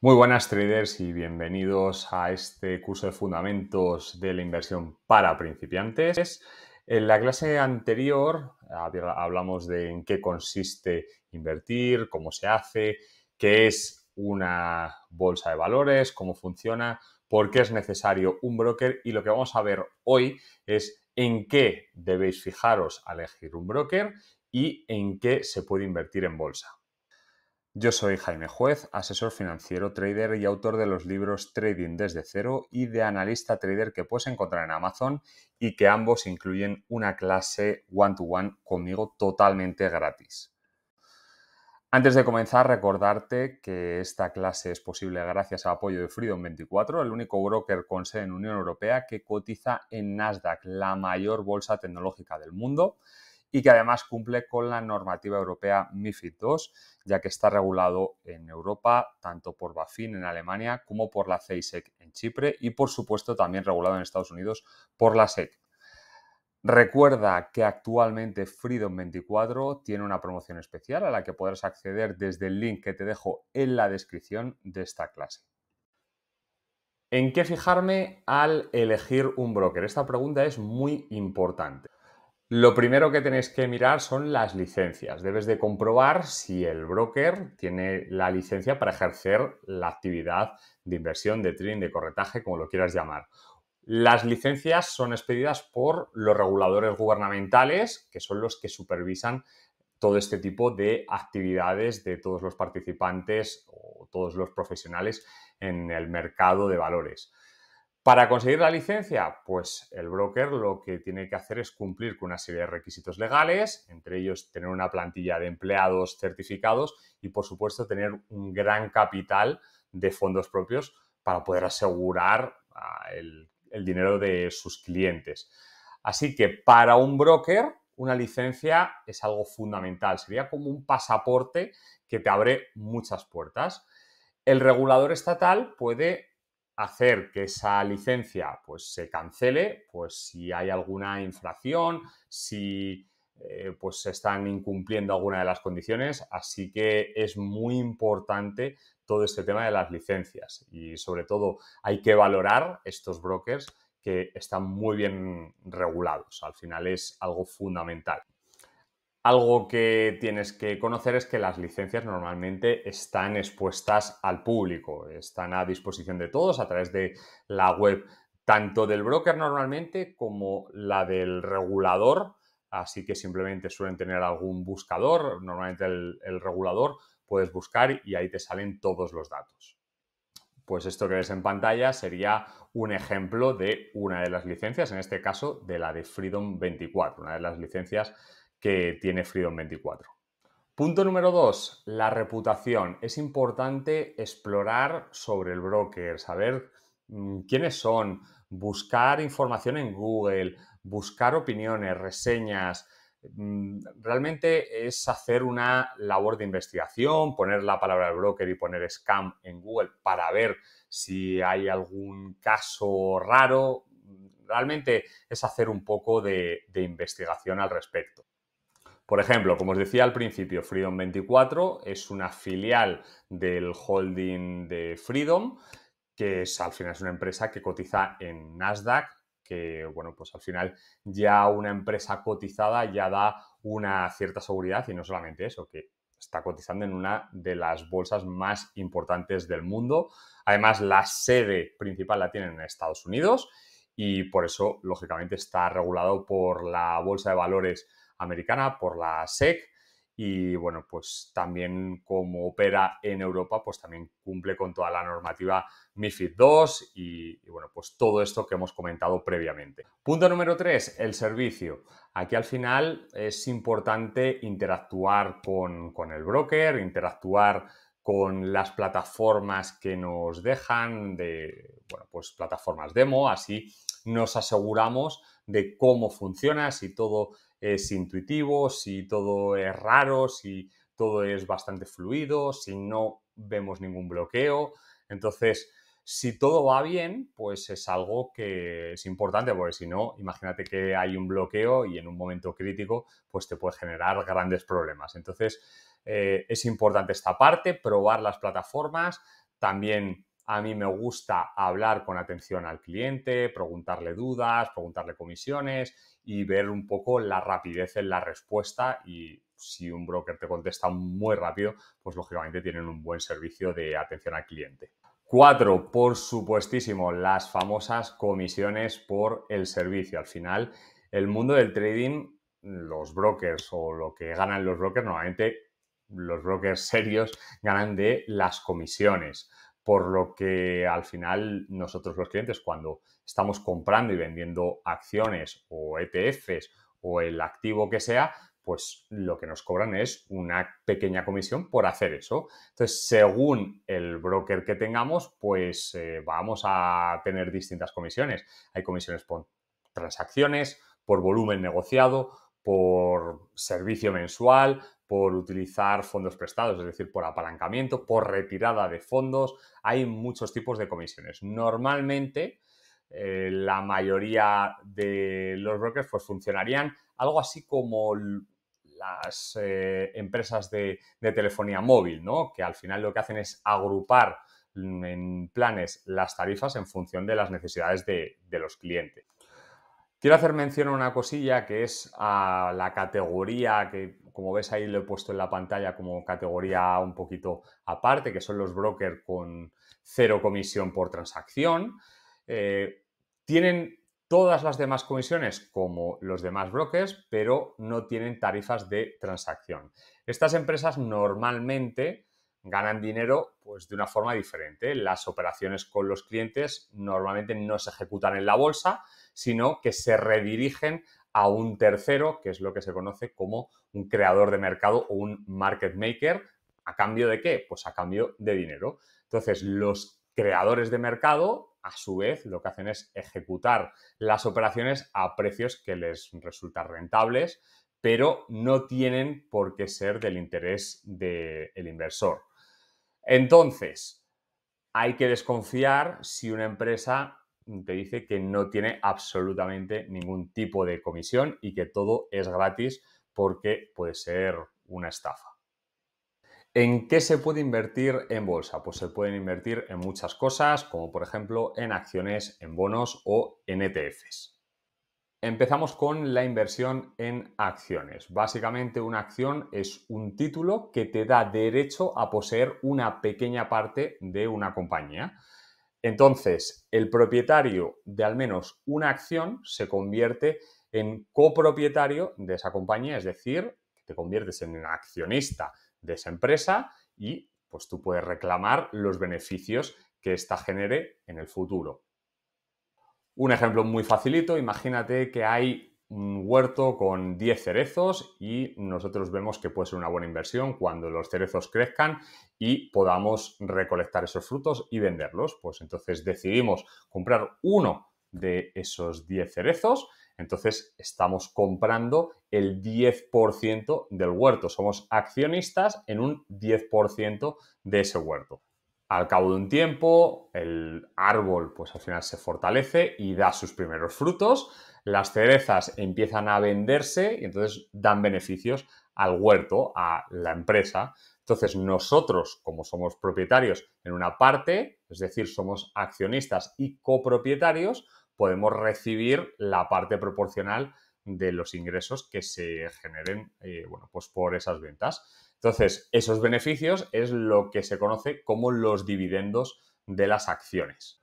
Muy buenas traders y bienvenidos a este curso de fundamentos de la inversión para principiantes. En la clase anterior hablamos de en qué consiste invertir, cómo se hace, qué es una bolsa de valores, cómo funciona, por qué es necesario un broker y lo que vamos a ver hoy es en qué debéis fijaros al elegir un broker y en qué se puede invertir en bolsa. Yo soy Jaime Juez, asesor financiero, trader y autor de los libros Trading desde cero y de Analista Trader que puedes encontrar en Amazon y que ambos incluyen una clase one-to-one conmigo totalmente gratis. Antes de comenzar, recordarte que esta clase es posible gracias al apoyo de Freedom24, el único broker con sede en Unión Europea que cotiza en Nasdaq, la mayor bolsa tecnológica del mundo y que además cumple con la normativa europea MIFID II, ya que está regulado en Europa tanto por BaFin en Alemania como por la CEISEC en Chipre y por supuesto también regulado en Estados Unidos por la SEC. Recuerda que actualmente Freedom 24 tiene una promoción especial a la que podrás acceder desde el link que te dejo en la descripción de esta clase. ¿En qué fijarme al elegir un broker? Esta pregunta es muy importante. Lo primero que tenéis que mirar son las licencias. Debes de comprobar si el broker tiene la licencia para ejercer la actividad de inversión, de trading, de corretaje, como lo quieras llamar. Las licencias son expedidas por los reguladores gubernamentales, que son los que supervisan todo este tipo de actividades de todos los participantes o todos los profesionales en el mercado de valores. Para conseguir la licencia, pues el broker lo que tiene que hacer es cumplir con una serie de requisitos legales, entre ellos tener una plantilla de empleados certificados y por supuesto tener un gran capital de fondos propios para poder asegurar ah, el dinero de sus clientes. Así que para un broker, una licencia es algo fundamental, sería como un pasaporte que te abre muchas puertas. El regulador estatal puede hacer que esa licencia pues, se cancele, pues si hay alguna infracción, si eh, pues se están incumpliendo alguna de las condiciones, así que es muy importante todo este tema de las licencias y sobre todo hay que valorar estos brokers que están muy bien regulados, al final es algo fundamental. Algo que tienes que conocer es que las licencias normalmente están expuestas al público, están a disposición de todos a través de la web, tanto del broker normalmente como la del regulador, así que simplemente suelen tener algún buscador, normalmente el, regulador, puedes buscar y ahí te salen todos los datos. Pues esto que ves en pantalla sería un ejemplo de una de las licencias, en este caso de la de Freedom 24, una de las licencias que tiene Freedom 24. Punto número dos, la reputación. Es importante explorar sobre el broker, saber mm, quiénes son, buscar información en Google, buscar opiniones, reseñas. Mm, realmente es hacer una labor de investigación, poner la palabra broker y poner scam en Google para ver si hay algún caso raro. Mm, realmente es hacer un poco de, de investigación al respecto. Por ejemplo, como os decía al principio, Freedom 24 es una filial del holding de Freedom, que es al final es una empresa que cotiza en Nasdaq, que bueno, pues al final ya una empresa cotizada ya da una cierta seguridad y no solamente eso, que está cotizando en una de las bolsas más importantes del mundo. Además, la sede principal la tienen en Estados Unidos y por eso, lógicamente, está regulado por la Bolsa de Valores americana, por la SEC. Y bueno, pues también como opera en Europa, pues también cumple con toda la normativa MIFID II y, bueno, pues todo esto que hemos comentado previamente. Punto número 3, el servicio. Aquí al final es importante interactuar con, con el broker, interactuar con las plataformas que nos dejan de, bueno, pues plataformas demo, así nos aseguramos de cómo funciona, si todo es intuitivo, si todo es raro, si todo es bastante fluido, si no vemos ningún bloqueo. Entonces, si todo va bien, pues es algo que es importante, porque si no, imagínate que hay un bloqueo y en un momento crítico, pues te puede generar grandes problemas. Entonces, eh, es importante esta parte, probar las plataformas, también a mí me gusta hablar con atención al cliente, preguntarle dudas, preguntarle comisiones y ver un poco la rapidez en la respuesta y si un broker te contesta muy rápido, pues lógicamente tienen un buen servicio de atención al cliente. Cuatro, por supuestísimo, las famosas comisiones por el servicio. Al final, el mundo del trading, los brokers o lo que ganan los brokers, normalmente los brokers serios ganan de las comisiones por lo que al final nosotros los clientes cuando estamos comprando y vendiendo acciones o ETFs o el activo que sea, pues lo que nos cobran es una pequeña comisión por hacer eso. Entonces, según el broker que tengamos, pues eh, vamos a tener distintas comisiones. Hay comisiones por transacciones, por volumen negociado, por servicio mensual, por utilizar fondos prestados, es decir, por apalancamiento, por retirada de fondos. Hay muchos tipos de comisiones. Normalmente, eh, la mayoría de los brokers pues, funcionarían algo así como las eh, empresas de, telefonía móvil, que al final lo que hacen es agrupar en planes las tarifas en función de las necesidades de los clientes. Quiero hacer mención a una cosilla que es a la categoría que, como ves ahí, lo he puesto en la pantalla como categoría un poquito aparte, que son los brokers con cero comisión por transacción. Eh, tienen todas las demás comisiones como los demás brokers, pero no tienen tarifas de transacción. Estas empresas normalmente ganan dinero pues, de una forma diferente. Las operaciones con los clientes normalmente no se ejecutan en la bolsa, sino que se redirigen a un tercero, que es lo que se conoce como un creador de mercado o un market maker. ¿A cambio de qué? Pues a cambio de dinero. Entonces, los creadores de mercado, a su vez, lo que hacen es ejecutar las operaciones a precios que les resultan rentables, pero no tienen por qué ser del interés del inversor. Entonces, hay que desconfiar si una empresa te dice que no tiene absolutamente ningún tipo de comisión y que todo es gratis porque puede ser una estafa. ¿En qué se puede invertir en bolsa? Pues se pueden invertir en muchas cosas, como por ejemplo en acciones, en bonos o en ETFs. Empezamos con la inversión en acciones. Básicamente una acción es un título que te da derecho a poseer una pequeña parte de una compañía. Entonces, el propietario de al menos una acción se convierte en copropietario de esa compañía, es decir, te conviertes en accionista de esa empresa y pues tú puedes reclamar los beneficios que ésta genere en el futuro. Un ejemplo muy facilito, imagínate que hay un huerto con 10 cerezos y nosotros vemos que puede ser una buena inversión cuando los cerezos crezcan y podamos recolectar esos frutos y venderlos. Pues entonces decidimos comprar uno de esos 10 cerezos, entonces estamos comprando el 10% del huerto, somos accionistas en un 10% de ese huerto. Al cabo de un tiempo, el árbol pues al final se fortalece y da sus primeros frutos, las cerezas empiezan a venderse y entonces dan beneficios al huerto, a la empresa. Entonces nosotros, como somos propietarios en una parte, es decir, somos accionistas y copropietarios, podemos recibir la parte proporcional de los ingresos que se generen eh, bueno, pues por esas ventas. Entonces, esos beneficios es lo que se conoce como los dividendos de las acciones.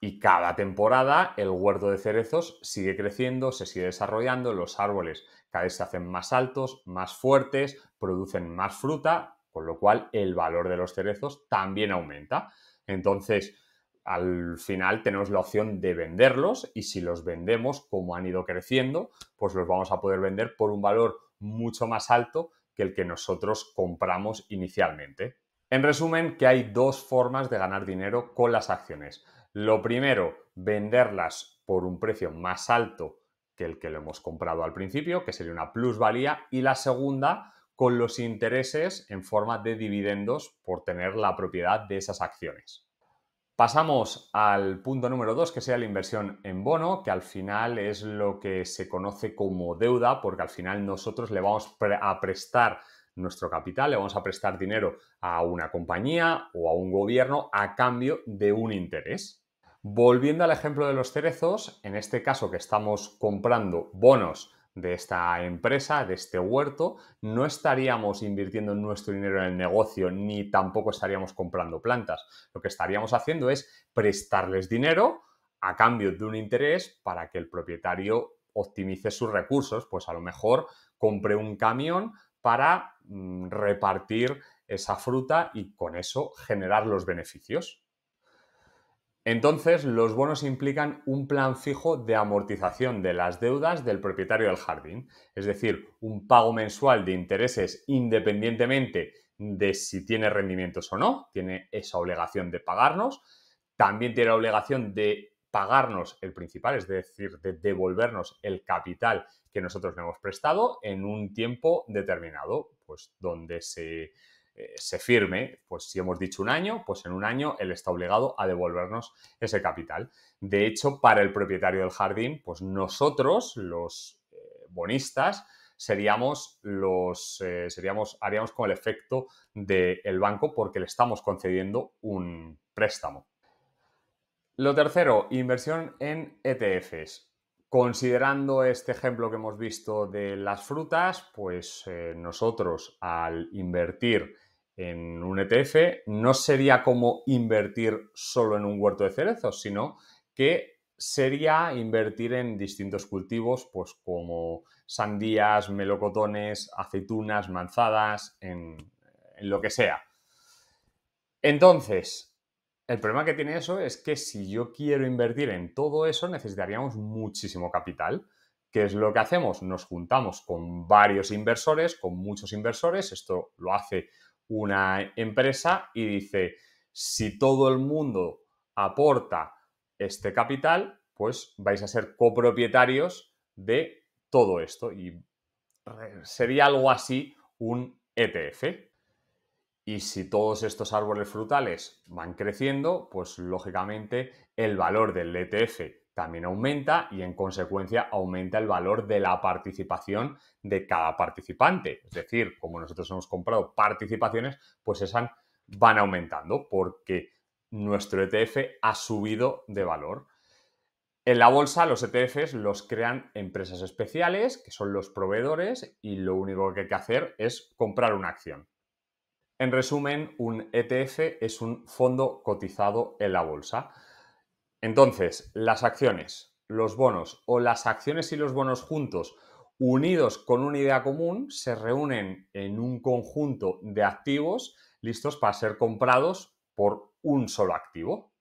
Y cada temporada el huerto de cerezos sigue creciendo, se sigue desarrollando, los árboles cada vez se hacen más altos, más fuertes, producen más fruta, con lo cual el valor de los cerezos también aumenta. Entonces, al final tenemos la opción de venderlos y si los vendemos como han ido creciendo, pues los vamos a poder vender por un valor mucho más alto que el que nosotros compramos inicialmente. En resumen, que hay dos formas de ganar dinero con las acciones. Lo primero, venderlas por un precio más alto que el que lo hemos comprado al principio, que sería una plusvalía, y la segunda, con los intereses en forma de dividendos por tener la propiedad de esas acciones. Pasamos al punto número dos, que sea la inversión en bono, que al final es lo que se conoce como deuda, porque al final nosotros le vamos a prestar nuestro capital, le vamos a prestar dinero a una compañía o a un gobierno a cambio de un interés. Volviendo al ejemplo de los cerezos, en este caso que estamos comprando bonos de esta empresa, de este huerto, no estaríamos invirtiendo nuestro dinero en el negocio ni tampoco estaríamos comprando plantas. Lo que estaríamos haciendo es prestarles dinero a cambio de un interés para que el propietario optimice sus recursos, pues a lo mejor compre un camión para mm, repartir esa fruta y con eso generar los beneficios. Entonces, los bonos implican un plan fijo de amortización de las deudas del propietario del jardín, es decir, un pago mensual de intereses independientemente de si tiene rendimientos o no, tiene esa obligación de pagarnos, también tiene la obligación de pagarnos el principal, es decir, de devolvernos el capital que nosotros le hemos prestado en un tiempo determinado, pues donde se eh, se firme, pues si hemos dicho un año, pues en un año él está obligado a devolvernos ese capital. De hecho, para el propietario del jardín, pues nosotros, los eh, bonistas, seríamos los eh, seríamos haríamos con el efecto del banco porque le estamos concediendo un préstamo. Lo tercero, inversión en ETFs. Considerando este ejemplo que hemos visto de las frutas, pues nosotros al invertir en un ETF no sería como invertir solo en un huerto de cerezos, sino que sería invertir en distintos cultivos, pues como sandías, melocotones, aceitunas, manzadas, en, lo que sea. Entonces, el problema que tiene eso es que si yo quiero invertir en todo eso, necesitaríamos muchísimo capital. ¿Qué es lo que hacemos? Nos juntamos con varios inversores, con muchos inversores. Esto lo hace una empresa y dice, si todo el mundo aporta este capital, pues vais a ser copropietarios de todo esto. Y sería algo así un ETF. Y si todos estos árboles frutales van creciendo, pues lógicamente el valor del ETF también aumenta y en consecuencia aumenta el valor de la participación de cada participante. Es decir, como nosotros hemos comprado participaciones, pues esas van aumentando porque nuestro ETF ha subido de valor. En la bolsa los ETFs los crean empresas especiales, que son los proveedores, y lo único que hay que hacer es comprar una acción. En resumen, un ETF es un fondo cotizado en la bolsa. Entonces, las acciones, los bonos o las acciones y los bonos juntos unidos con una idea común se reúnen en un conjunto de activos listos para ser comprados por un solo activo.